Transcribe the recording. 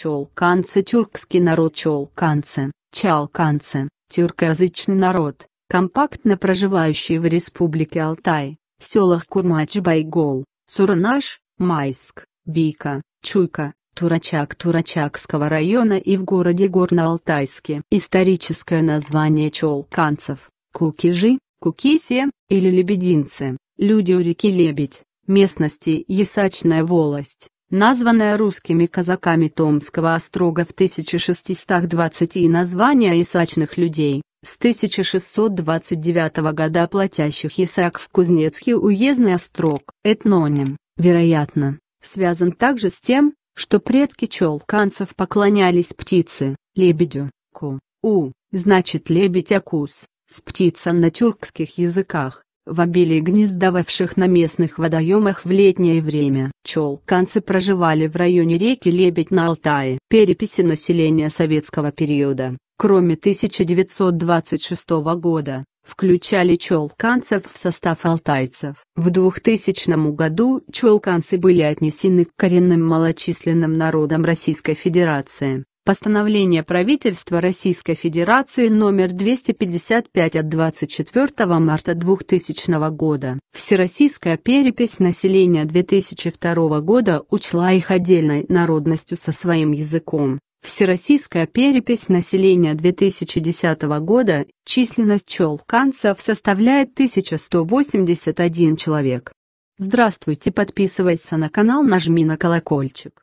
Чолканцы тюркский народ Чолканцы, Чалканцы, тюркоязычный народ, компактно проживающий в Республике Алтай, в селах Курмач-Байгол, Суранаш, Майск, Бика, Чуйка, Турачак Турачакского района и в городе Горно-Алтайске. Историческое название чолканцев – кукижи, кукисе, или лебединцы, люди у реки Лебедь, местности Ясачная волость, названная русскими казаками Томского острога в 1620 и название исачных людей, с 1629 года платящих исак в Кузнецкий уездный острог. Этноним, вероятно, связан также с тем, что предки челканцев поклонялись птице, лебедю, ку, у, значит лебедь акус, с птица на тюркских языках в обилии гнездовавших на местных водоемах в летнее время. чолканцы проживали в районе реки Лебедь на Алтае. Переписи населения советского периода, кроме 1926 года, включали чолканцев в состав алтайцев. В 2000 году чолканцы были отнесены к коренным малочисленным народам Российской Федерации. Постановление правительства Российской Федерации номер 255 от 24 марта 2000 года. Всероссийская перепись населения 2002 года учла их отдельной народностью со своим языком. Всероссийская перепись населения 2010 года, численность челканцев составляет 1181 человек. Здравствуйте, подписывайся на канал, нажми на колокольчик.